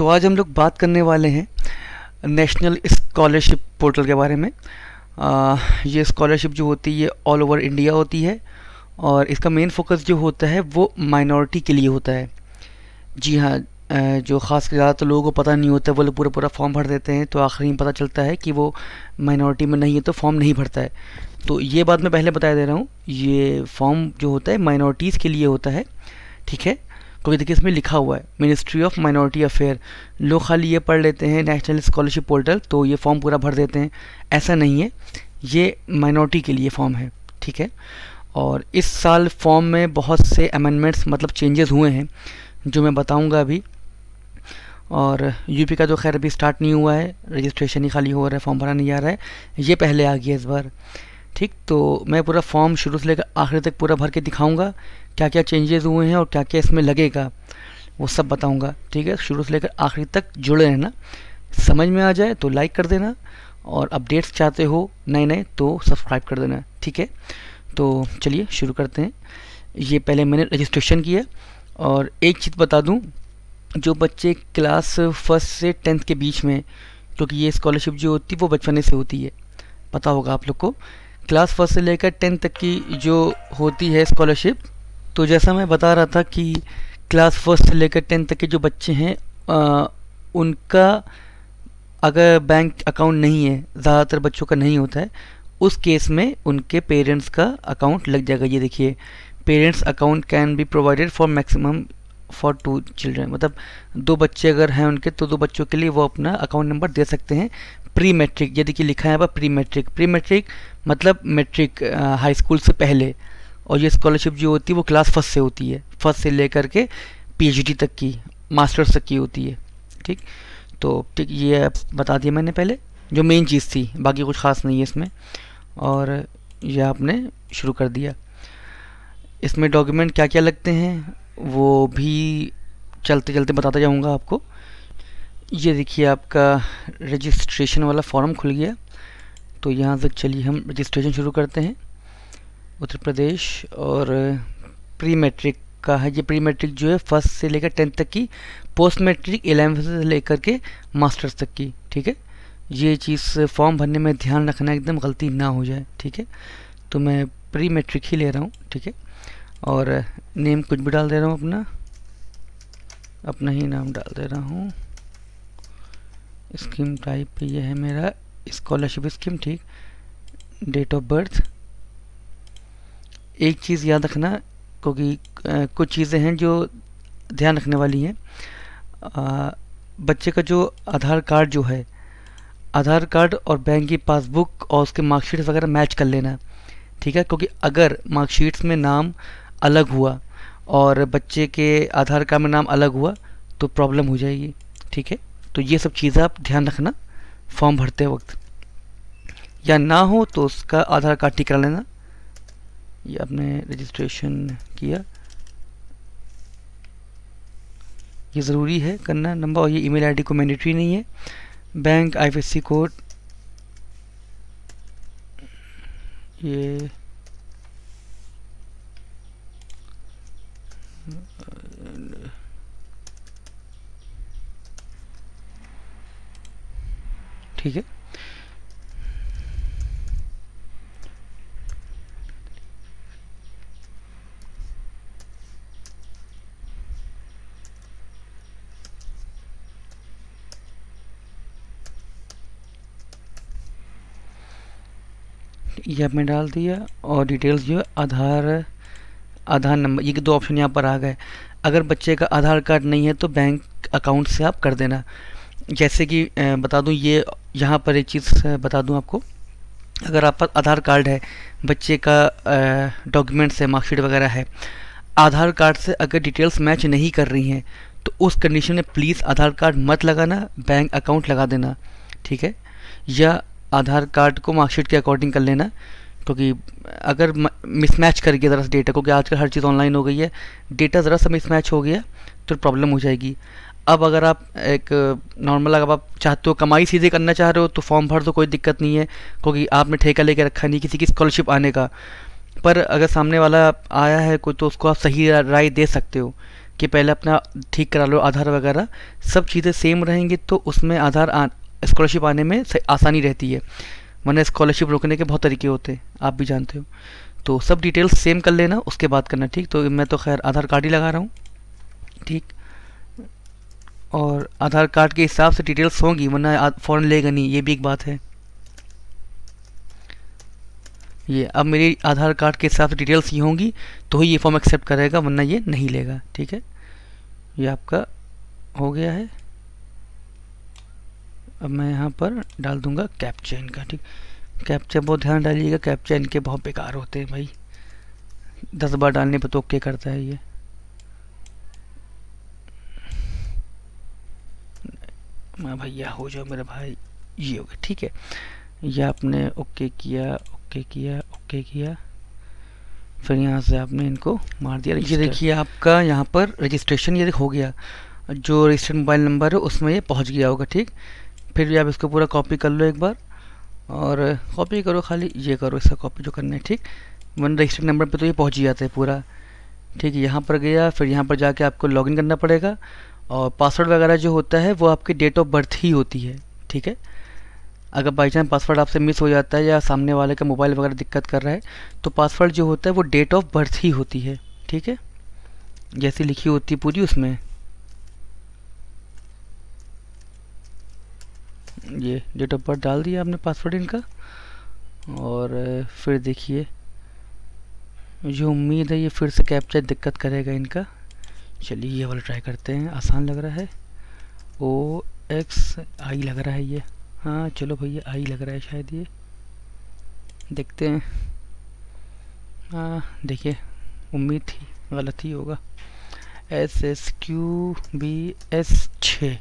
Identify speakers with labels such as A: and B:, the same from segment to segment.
A: तो आज हम लोग बात करने वाले हैं नेशनल स्कॉलरशिप पोर्टल के बारे में आ, ये स्कॉलरशिप जो होती है ये ऑल ओवर इंडिया होती है और इसका मेन फोकस जो होता है वो माइनॉरिटी के लिए होता है जी हाँ जो ख़ास कर ज़्यादातर तो लोगों को पता नहीं होता वो लोग पूरा पूरा फॉर्म भर देते हैं तो आखिर में पता चलता है कि वो माइनॉरिटी में नहीं है तो फॉर्म नहीं भरता है तो ये बात मैं पहले बता दे रहा हूँ ये फॉर्म जो होता है माइनॉरिटीज़ के लिए होता है ठीक है क्योंकि देखिए इसमें लिखा हुआ है मिनिस्ट्री ऑफ माइनॉरिटी अफेयर लोग खाली ये पढ़ लेते हैं नेशनल स्कॉलरशिप पोर्टल तो ये फॉर्म पूरा भर देते हैं ऐसा नहीं है ये माइनॉरिटी के लिए फॉर्म है ठीक है और इस साल फॉर्म में बहुत से अमेंडमेंट्स मतलब चेंजेस हुए हैं जो मैं बताऊँगा अभी और यूपी का तो खैर अभी स्टार्ट नहीं हुआ है रजिस्ट्रेशन ही खाली हो रहा है फॉर्म भरा नहीं जा रहा है ये पहले आ गया इस बार ठीक तो मैं पूरा फॉर्म शुरू से लेकर आखिर तक पूरा भर के दिखाऊंगा क्या क्या चेंजेस हुए हैं और क्या क्या इसमें लगेगा वो सब बताऊंगा ठीक है शुरू से लेकर आखिरी तक जुड़े रहना समझ में आ जाए तो लाइक कर देना और अपडेट्स चाहते हो नए नए तो सब्सक्राइब कर देना ठीक है तो चलिए शुरू करते हैं ये पहले मैंने रजिस्ट्रेशन किया और एक चीज़ बता दूँ जो बच्चे क्लास फर्स्ट से टेंथ के बीच में क्योंकि ये स्कॉलरशिप जो होती है वो बचपने से होती है पता होगा आप लोग को क्लास फर्स्ट से लेकर टेंथ तक की जो होती है स्कॉलरशिप तो जैसा मैं बता रहा था कि क्लास फर्स्ट से लेकर टेंथ तक के जो बच्चे हैं आ, उनका अगर बैंक अकाउंट नहीं है ज़्यादातर बच्चों का नहीं होता है उस केस में उनके पेरेंट्स का अकाउंट लग जाएगा ये देखिए parents account can be provided for maximum for two children मतलब दो बच्चे अगर हैं उनके तो दो बच्चों के लिए वो अपना अकाउंट नंबर दे सकते हैं प्री मैट्रिक ये देखिए लिखा है यहाँ पर प्री मैट्रिक प्री मैट्रिक मतलब मैट्रिक हाई स्कूल से पहले और ये स्कॉलरशिप जो होती है वो क्लास फर्स्ट से होती है फर्स्ट से लेकर के पीएचडी तक की मास्टर्स तक की होती है ठीक तो ठीक ये बता दिया मैंने पहले जो मेन चीज़ थी बाकी कुछ ख़ास नहीं है इसमें और यह आपने शुरू कर दिया इसमें डॉक्यूमेंट क्या क्या लगते हैं वो भी चलते चलते बताता जाऊँगा आपको ये देखिए आपका रजिस्ट्रेशन वाला फॉर्म खुल गया तो यहाँ से चलिए हम रजिस्ट्रेशन शुरू करते हैं उत्तर प्रदेश और प्री मैट्रिक का है ये प्री मैट्रिक जो है फर्स्ट से लेकर टेंथ तक की पोस्ट मैट्रिक एलेवेंथ से लेकर के मास्टर्स तक की ठीक है ये चीज़ फॉर्म भरने में ध्यान रखना एकदम गलती ना हो जाए ठीक है तो मैं प्री मैट्रिक ही ले रहा हूँ ठीक है और नेम कुछ भी डाल दे रहा हूँ अपना अपना ही नाम डाल दे रहा हूँ स्कीम टाइप ये है मेरा स्कॉलरशिप स्कीम ठीक डेट ऑफ बर्थ एक चीज़ याद रखना क्योंकि कुछ चीज़ें हैं जो ध्यान रखने वाली हैं बच्चे का जो आधार कार्ड जो है आधार कार्ड और बैंक की पासबुक और उसके मार्कशीट्स वगैरह मैच कर लेना ठीक है क्योंकि अगर मार्कशीट्स में नाम अलग हुआ और बच्चे के आधार कार्ड में नाम अलग हुआ तो प्रॉब्लम हो जाएगी ठीक है तो ये सब चीज़ें आप ध्यान रखना फॉर्म भरते वक्त या ना हो तो उसका आधार कार्ड ठीक करा लेना ये आपने रजिस्ट्रेशन किया ये ज़रूरी है करना नंबर और ये ईमेल आईडी को मैंडेटरी नहीं है बैंक आईएफएससी कोड ये ठीक है ये आपने डाल दिया और डिटेल्स जो है आधार आधार नंबर ये दो ऑप्शन यहाँ पर आ गए अगर बच्चे का आधार कार्ड नहीं है तो बैंक अकाउंट से आप कर देना जैसे कि बता दूँ ये यहाँ पर एक चीज़ बता दूँ आपको अगर आप आधार कार्ड है बच्चे का डॉक्यूमेंट्स है मार्कशीट वगैरह है आधार कार्ड से अगर डिटेल्स मैच नहीं कर रही हैं तो उस कंडीशन में प्लीज़ आधार कार्ड मत लगाना बैंक अकाउंट लगा देना ठीक है या आधार कार्ड को मार्कशीट के अकॉर्डिंग कर लेना क्योंकि अगर मिसमैच कर गया ज़रा सा डेटा क्योंकि आजकल हर चीज़ ऑनलाइन हो गई है डेटा ज़रा सा मिसमैच हो गया तो प्रॉब्लम हो जाएगी अब अगर आप एक नॉर्मल अगर आप चाहते हो कमाई सीधे करना चाह रहे हो तो फॉर्म भर दो तो कोई दिक्कत नहीं है क्योंकि आपने ठेका लेके रखा नहीं किसी की स्कॉलरशिप आने का पर अगर सामने वाला आया है कोई तो उसको आप सही राय दे सकते हो कि पहले अपना ठीक करा लो आधार वगैरह सब चीज़ें सेम रहेंगी तो उसमें आधार स्कॉलरशिप आने में आसानी रहती है वरना स्कॉलरशिप रोकने के बहुत तरीके होते हैं आप भी जानते हो तो सब डिटेल्स सेम कर लेना उसके बाद करना ठीक तो मैं तो खैर आधार कार्ड ही लगा रहा हूँ ठीक और आधार कार्ड के हिसाब से डिटेल्स होंगी वरना फ़ौरन लेगा नहीं ये भी एक बात है ये अब मेरे आधार कार्ड के हिसाब से डिटेल्स ये होंगी तो ही ये फॉर्म एक्सेप्ट करेगा वरना ये नहीं लेगा ठीक है ये आपका हो गया है अब मैं यहाँ पर डाल दूँगा कैप्चा का ठीक कैप्चा बहुत ध्यान डालिएगा कैप्चा के बहुत बेकार होते हैं भाई दस बार डालने पर तो ओके करता है ये मैं हाँ भैया हो जाओ मेरा भाई ये हो गया ठीक है ये आपने ओके किया ओके किया ओके किया फिर यहाँ से आपने इनको मार दिया ये देखिए आपका यहाँ पर रजिस्ट्रेशन ये हो गया जो रजिस्टर्ड मोबाइल नंबर है उसमें ये पहुँच गया होगा ठीक फिर भी आप इसको पूरा कॉपी कर लो एक बार और कॉपी करो खाली ये करो इसका कॉपी जो करना है ठीक वन रजिस्टर नंबर पे तो ये पहुंच ही जाता है पूरा ठीक है यहाँ पर गया फिर यहाँ पर जाके आपको लॉगिन करना पड़ेगा और पासवर्ड वगैरह जो होता है वो आपकी डेट ऑफ बर्थ ही होती है ठीक है अगर बाई चांस पासवर्ड आपसे मिस हो जाता है या सामने वाले का मोबाइल वगैरह दिक्कत कर रहा है तो पासवर्ड जो होता है वो डेट ऑफ बर्थ ही होती है ठीक है जैसी लिखी होती है पूरी उसमें ये डेट ऑफ बर्थ डाल दिया आपने पासवर्ड इनका और फिर देखिए मुझे उम्मीद है ये फिर से कैप्चर दिक्कत करेगा इनका चलिए ये वाला ट्राई करते हैं आसान लग रहा है ओ एक्स आई लग रहा है ये हाँ चलो भैया आई लग रहा है शायद ये देखते हैं हाँ देखिए उम्मीद थी गलत ही होगा S S Q B S छः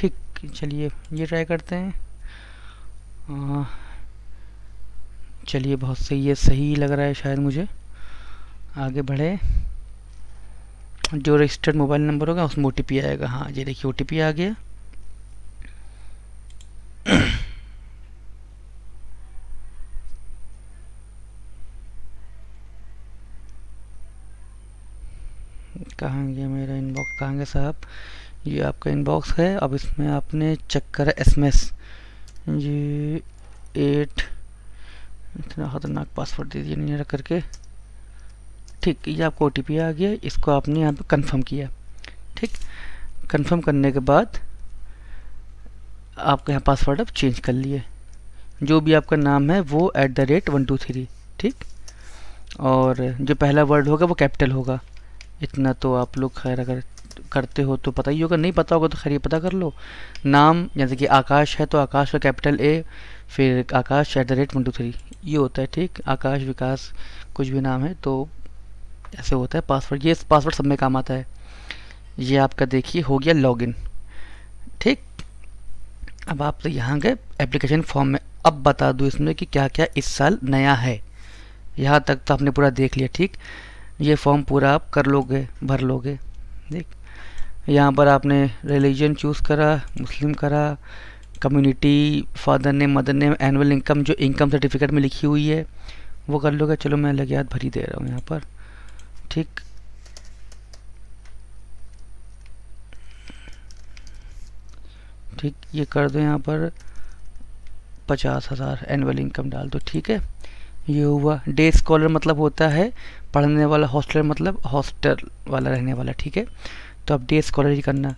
A: ठीक चलिए ये ट्राई करते हैं चलिए बहुत सही है सही लग रहा है शायद मुझे आगे बढ़े जो रजिस्टर्ड मोबाइल नंबर होगा उसमें ओ आएगा हाँ ये देखिए ओ आ गया कहाँ गया मेरा इनबॉक्स कहाँ गया साहब ये आपका इनबॉक्स है अब इसमें आपने चेक करा एस ये एट इतना ख़तरनाक पासवर्ड दे दिया नहीं करके ठीक ये आपको ओ आ गया इसको आपने यहाँ पर कंफर्म किया ठीक कंफर्म करने के बाद आपका यहाँ पासवर्ड अब चेंज कर लिए जो भी आपका नाम है वो at the rate one two three ठीक और जो पहला वर्ड होगा वो कैपिटल होगा इतना तो आप लोग खैर अगर करते हो तो पता ही होगा नहीं पता होगा तो खैर पता कर लो नाम जैसे कि आकाश है तो आकाश का कैपिटल ए फिर Aakash at the rate one two three ये होता है ठीक आकाश विकास कुछ भी नाम है तो ऐसे होता है पासवर्ड ये पासवर्ड सब में काम आता है ये आपका देखिए हो गया लॉग ठीक अब आप तो यहाँ गए एप्लीकेशन फॉर्म में अब बता दूँ इसमें कि क्या क्या इस साल नया है यहाँ तक तो आपने पूरा देख लिया ठीक ये फॉर्म पूरा आप कर लोगे भर लोगे देख यहाँ पर आपने रिलीजन चूज़ करा मुस्लिम करा कम्युनिटी फादर ने मदर ने एनुअल इनकम जो इनकम सर्टिफिकेट में लिखी हुई है वो कर लोगे चलो मैं लगियात भरी दे रहा हूँ यहाँ पर ठीक ठीक ये कर दो यहाँ पर पचास हज़ार एनुअल इनकम डाल दो ठीक है ये हुआ डे स्कॉलर मतलब होता है पढ़ने वाला हॉस्टल मतलब हॉस्टल वाला रहने वाला ठीक है तो अपडेट स्कॉलर ही करना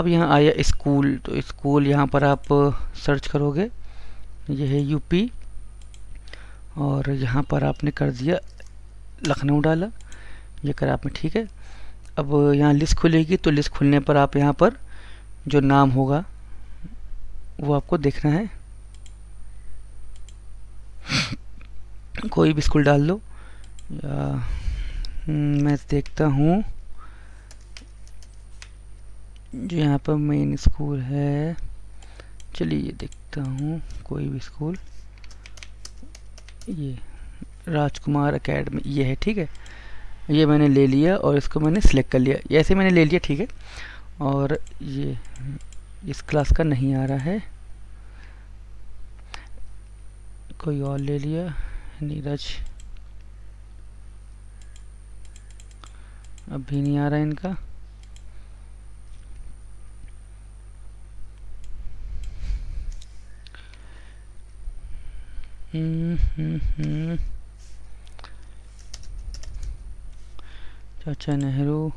A: अब यहाँ आया स्कूल तो स्कूल यहाँ पर आप सर्च करोगे यह है यूपी और यहाँ पर आपने कर दिया लखनऊ डाला ये कर आपने ठीक है अब यहाँ लिस्ट खुलेगी तो लिस्ट खुलने पर आप यहाँ पर जो नाम होगा वो आपको देखना है कोई भी स्कूल डाल लो या हम्म, मैं देखता हूँ जो यहाँ पर मेन स्कूल है चलिए देखता हूँ कोई भी स्कूल ये राजकुमार अकेडमी ये है ठीक है ये मैंने ले लिया और इसको मैंने सिलेक्ट कर लिया ऐसे मैंने ले लिया ठीक है और ये इस क्लास का नहीं आ रहा है कोई और ले लिया नीरज अभी नहीं आ रहा इनका चाचा mm-hmm. नेहरू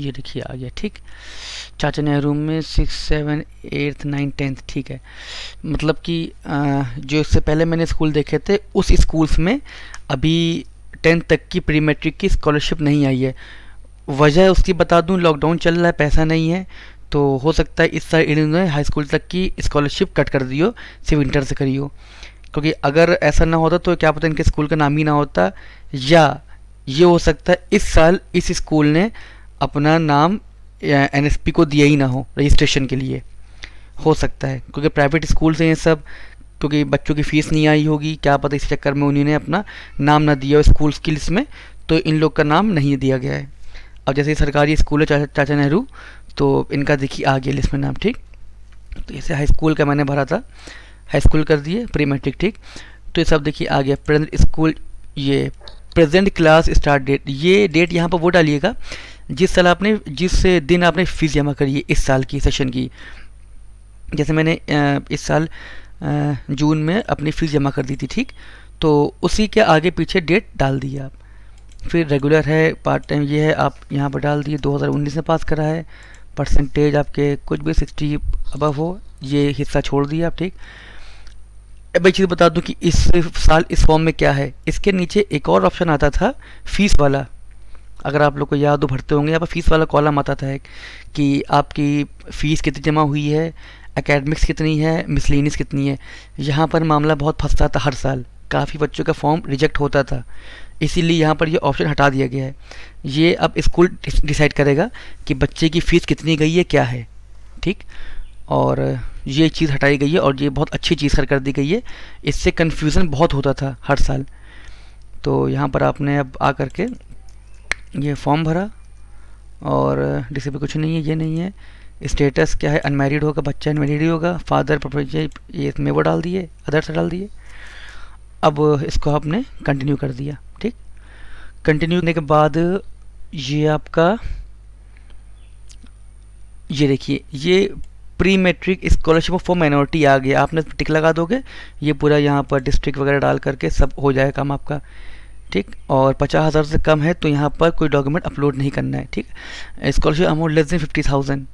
A: ये देखिए आ गया ठीक चाचा नेहरू में six seven eighth nine tenth ठीक है मतलब कि जो इससे पहले मैंने स्कूल देखे थे उस स्कूल्स में अभी टेंथ तक की प्री मैट्रिक की स्कॉलरशिप नहीं आई है वजह उसकी बता दूं लॉकडाउन चल रहा है पैसा नहीं है तो हो सकता है इस साल इन्होंने हाई स्कूल तक की स्कॉलरशिप कट कर दी हो सिर्फ इंटर से करी हो क्योंकि अगर ऐसा ना होता तो क्या पता इनके स्कूल का नाम ही ना होता या ये हो सकता है इस साल इस स्कूल ने अपना नाम एन को दिया ही ना हो रजिस्ट्रेशन के लिए हो सकता है क्योंकि प्राइवेट स्कूल से ये सब क्योंकि बच्चों की फ़ीस नहीं आई होगी क्या पता इस चक्कर में उन्होंने अपना नाम ना दिया हो स्कूल स्किल्स में तो इन लोग का नाम नहीं दिया गया है अब जैसे सरकारी स्कूल है चाचा चाचा नेहरू तो इनका देखिए आ गया लिस्ट में नाम ठीक तो इसे हाई स्कूल का मैंने भरा था हाई स्कूल कर दिए प्री मैट्रिक ठीक तो ये सब देखिए आ गया प्रेजेंट स्कूल ये प्रेजेंट क्लास स्टार्ट डेट ये डेट यहाँ पर वो डालिएगा जिस साल आपने जिस दिन आपने फ़ीस जमा करी है इस साल की सेशन की जैसे मैंने इस साल जून में अपनी फ़ीस जमा कर दी थी ठीक तो उसी के आगे पीछे डेट डाल दिए आप फिर रेगुलर है पार्ट टाइम ये है आप यहाँ पर डाल दिए 2019 में पास करा है परसेंटेज आपके कुछ भी सिक्सटी अबव हो ये हिस्सा छोड़ दिया आप ठीक अब एक चीज़ बता दूं कि इस साल इस फॉर्म में क्या है इसके नीचे एक और ऑप्शन आता था फीस वाला अगर आप लोग को याद हो भरते होंगे यहाँ पर फीस वाला कॉलम आता था कि आपकी फ़ीस कितनी जमा हुई है एकेडमिक्स कितनी है मिसलिनस कितनी है यहाँ पर मामला बहुत फंसता था हर साल काफ़ी बच्चों का फॉर्म रिजेक्ट होता था इसीलिए यहाँ पर ये ऑप्शन हटा दिया गया है ये अब स्कूल डिसाइड करेगा कि बच्चे की फ़ीस कितनी गई है क्या है ठीक और ये चीज़ हटाई गई है और ये बहुत अच्छी चीज़ कर दी गई है इससे कन्फ्यूज़न बहुत होता था हर साल तो यहाँ पर आपने अब आ करके ये फॉर्म भरा और डिसेबल कुछ नहीं है ये नहीं है स्टेटस क्या है अनमेरिड होगा बच्चा अनमेरिड ही होगा फादर प्रोपर्टी ये इसमें वो डाल दिए अदर से डाल दिए अब इसको आपने कंटिन्यू कर दिया कंटिन्यू करने के बाद ये आपका ये देखिए ये pre matric scholarship for minority आ गया आपने टिक लगा दोगे ये पूरा यहाँ पर डिस्ट्रिक्ट वगैरह डाल करके सब हो जाएगा काम आपका ठीक और पचास हज़ार से कम है तो यहाँ पर कोई डॉक्यूमेंट अपलोड नहीं करना है ठीक scholarship amount less than fifty thousand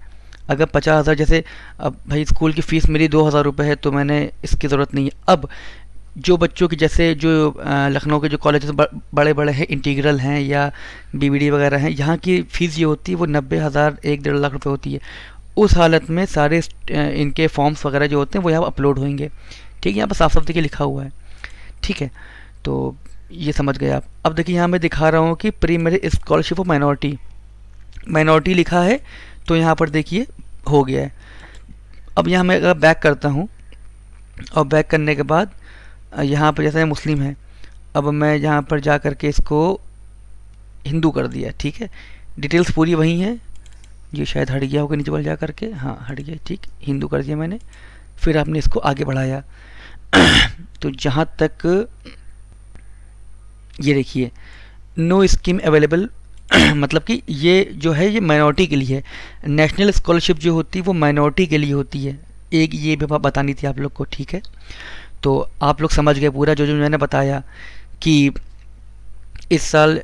A: अगर पचास हज़ार जैसे अब भाई स्कूल की फ़ीस मेरी दो हज़ार रुपये है तो मैंने इसकी ज़रूरत नहीं है अब जो बच्चों की जैसे जो लखनऊ के जो कॉलेज बड़े बड़े हैं इंटीग्रल हैं या बीबीडी वगैरह हैं यहाँ की फ़ीस जो होती है वो नब्बे हज़ार एक डेढ़ लाख रुपए होती है उस हालत में सारे इनके फॉर्म्स वगैरह जो होते हैं वो यहाँ अपलोड होंगे ठीक है यहाँ पर साफ साफ देखिए लिखा हुआ है ठीक है तो ये समझ गए आप अब देखिए यहाँ मैं दिखा रहा हूँ कि primary scholarship of minority minority लिखा है तो यहाँ पर देखिए हो गया है अब यहाँ मैं अगर बैक करता हूँ और बैक करने के बाद यहाँ पर जैसे मुस्लिम है अब मैं यहाँ पर जा कर के इसको हिंदू कर दिया ठीक है डिटेल्स पूरी वही हैं जो शायद हट गया होगा नीचे वाले जा करके हाँ हट गया ठीक हिंदू कर दिया मैंने फिर आपने इसको आगे बढ़ाया तो जहाँ तक ये देखिए नो स्कीम अवेलेबल मतलब कि ये जो है ये माइनॉरिटी के लिए है नेशनल स्कॉलरशिप जो होती है वो माइनॉरिटी के लिए होती है एक ये भी बतानी थी आप लोग को ठीक है तो आप लोग समझ गए पूरा जो जो मैंने बताया कि इस साल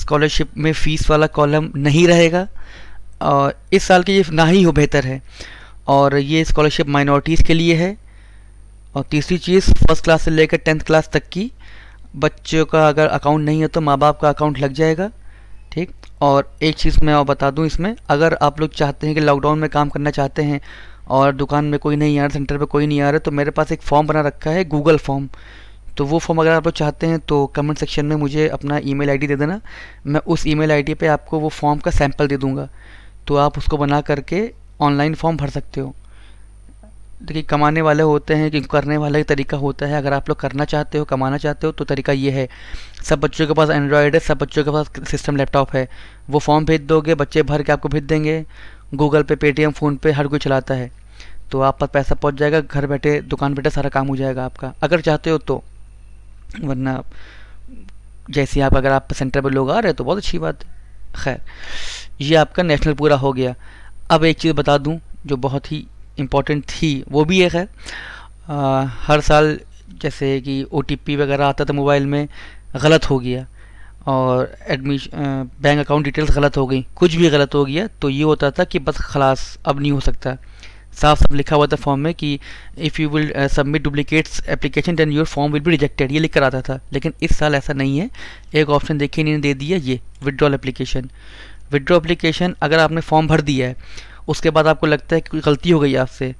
A: स्कॉलरशिप में फ़ीस वाला कॉलम नहीं रहेगा और इस साल के ये ना ही हो बेहतर है और ये स्कॉलरशिप माइनॉरिटीज़ के लिए है और तीसरी चीज़ फर्स्ट क्लास से लेकर टेंथ क्लास तक की बच्चों का अगर अकाउंट नहीं है तो माँ बाप का अकाउंट लग जाएगा ठीक और एक चीज़ मैं और बता दूं इसमें अगर आप लोग चाहते हैं कि लॉकडाउन में काम करना चाहते हैं और दुकान में कोई नहीं आ रहा सेंटर पे कोई नहीं आ रहा तो मेरे पास एक फॉर्म बना रखा है गूगल फॉर्म तो वो फॉर्म अगर आप लोग चाहते हैं तो कमेंट सेक्शन में मुझे अपना ईमेल आईडी दे देना मैं उस ईमेल आईडी पे आपको वो फॉर्म का सैम्पल दे दूँगा तो आप उसको बना करके ऑनलाइन फॉर्म भर सकते हो देखिए कमाने वाले होते हैं कि करने वाला ही तरीका होता है अगर आप लोग करना चाहते हो कमाना चाहते हो तो तरीका ये है सब बच्चों के पास एंड्रॉयड है सब बच्चों के पास सिस्टम लैपटॉप है वो फॉर्म भेज दोगे बच्चे भर के आपको भेज देंगे गूगल पे पेटीएम फ़ोन पे हर कोई चलाता है तो आप पर पैसा पहुंच जाएगा घर बैठे दुकान बैठे सारा काम हो जाएगा आपका अगर चाहते हो तो वरना जैसे आप अगर आप सेंटर पर लोग आ रहे हो तो बहुत अच्छी बात है खैर ये आपका नेशनल पूरा हो गया अब एक चीज़ बता दूँ जो बहुत ही इम्पोर्टेंट थी वो भी है खैर हर साल जैसे कि ओ वगैरह आता था मोबाइल में गलत हो गया और एडमिश बैंक अकाउंट डिटेल्स गलत हो गई कुछ भी गलत हो गया तो ये होता था कि बस खलास अब नहीं हो सकता साफ साफ लिखा हुआ था फॉर्म में कि if you will submit duplicates application then your form will be rejected ये लिख कर आता था लेकिन इस साल ऐसा नहीं है एक ऑप्शन देखिए इन्होंने दे दिया ये विदड्रॉल एप्लीकेशन विदड्रॉ एप्लीकेशन अगर आपने फॉर्म भर दिया है उसके बाद आपको लगता है कि कोई गलती हो गई आपसे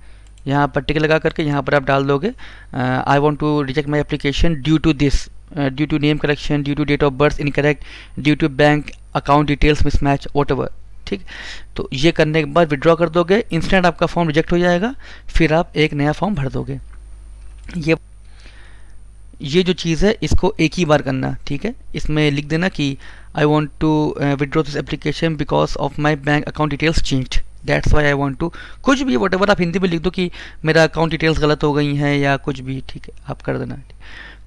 A: यहाँ पर टिक लगा करके यहाँ पर आप डाल दोगे I want to reject my application due to this due to name correction due to date of birth incorrect due to bank account details mismatch whatever ठीक तो ये करने के बाद विड्रॉ कर दोगे इंस्टेंट आपका फॉर्म रिजेक्ट हो जाएगा फिर आप एक नया फॉर्म भर दोगे ये ये जो चीज़ है इसको एक ही बार करना ठीक है इसमें लिख देना कि I want to withdraw this application because of my bank account details change that's why I want to कुछ भी वट आप हिंदी में लिख दो कि मेरा अकाउंट डिटेल्स गलत हो गई हैं या कुछ भी ठीक है आप कर देना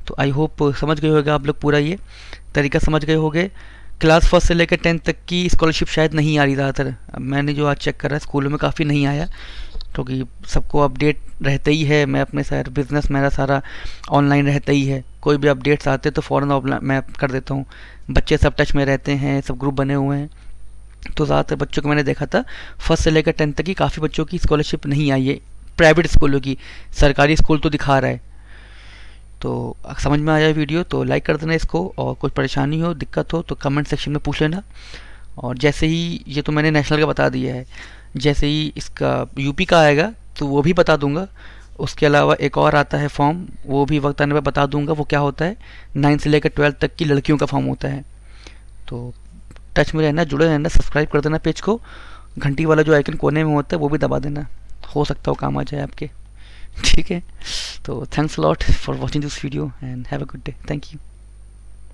A: तो आई होप समझ गए होगा आप लोग पूरा ये तरीका समझ गए होगे क्लास फर्स्ट से लेकर टेंथ तक की स्कॉलरशिप शायद नहीं आ रही ज़्यादातर मैंने जो आज चेक करा स्कूलों में काफ़ी नहीं आया क्योंकि तो सबको अपडेट रहता ही है मैं अपने सर बिज़नेस मेरा सारा ऑनलाइन रहता ही है कोई भी अपडेट्स आते तो फ़ौर मैं कर देता हूँ बच्चे सब टच में रहते हैं सब ग्रुप बने हुए हैं तो ज़्यादातर बच्चों को मैंने देखा था फर्स्ट से लेकर टेंथ तक की काफ़ी बच्चों की स्कॉलरशिप नहीं आई है प्राइवेट स्कूलों की सरकारी स्कूल तो दिखा रहा है तो समझ में आ जाए वीडियो तो लाइक कर देना इसको और कुछ परेशानी हो दिक्कत हो तो कमेंट सेक्शन में पूछ लेना और जैसे ही ये तो मैंने नेशनल का बता दिया है जैसे ही इसका यूपी का आएगा तो वो भी बता दूंगा उसके अलावा एक और आता है फॉर्म वो भी वक्त आने पर बता दूंगा वो क्या होता है नाइन्थ से लेकर ट्वेल्थ तक की लड़कियों का फॉर्म होता है तो टच में रहना जुड़े रहना सब्सक्राइब कर देना पेज को घंटी वाला जो आइकन कोने में होता है वो भी दबा देना हो सकता हो काम आ जाए आपके ठीक है तो thanks lot for watching this video and have a good day thank you